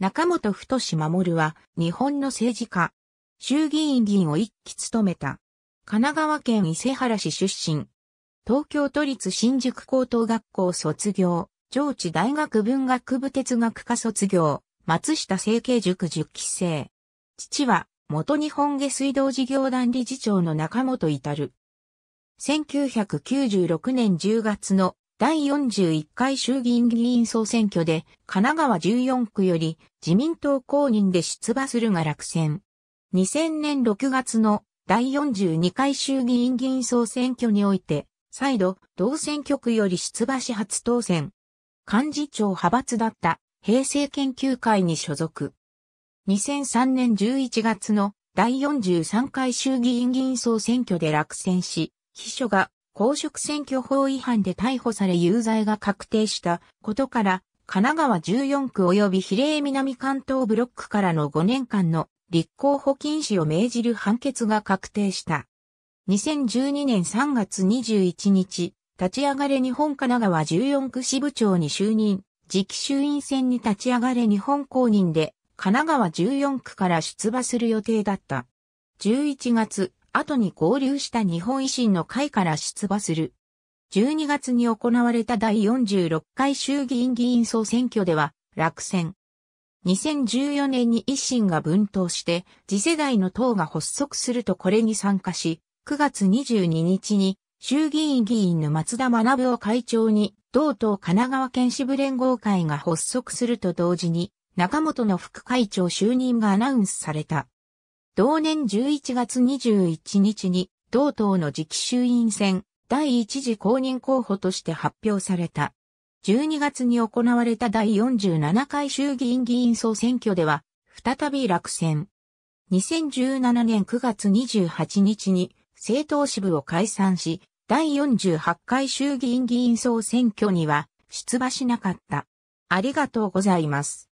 中本太守は日本の政治家、衆議院議員を一期務めた。神奈川県伊勢原市出身。東京都立新宿高等学校卒業、上智大学文学部哲学科卒業、松下政経塾10期生。父は元日本下水道事業団理事長の中本至る。1996年10月の第41回衆議院議員総選挙で神奈川14区より自民党公認で出馬するが落選。2000年6月の第42回衆議院議員総選挙において、再度同選挙区より出馬し初当選。幹事長派閥だった平成研究会に所属。2003年11月の第43回衆議院議員総選挙で落選し、秘書が公職選挙法違反で逮捕され有罪が確定したことから、神奈川14区及び比例南関東ブロックからの5年間の立候補禁止を命じる判決が確定した。2012年3月21日、立ち上がれ日本神奈川14区支部長に就任、次期衆院選に立ち上がれ日本公認で、神奈川14区から出馬する予定だった。11月、後に合流した日本維新の会から出馬する。12月に行われた第46回衆議院議員総選挙では落選。2014年に維新が分党して次世代の党が発足するとこれに参加し、9月22日に衆議院議員の松田学を会長に同党神奈川県支部連合会が発足すると同時に中本の副会長就任がアナウンスされた。同年11月21日に、同党の次期衆院選、第一次公認候補として発表された。12月に行われた第47回衆議院議員総選挙では、再び落選。2017年9月28日に政党支部を解散し、第48回衆議院議員総選挙には出馬しなかった。ありがとうございます。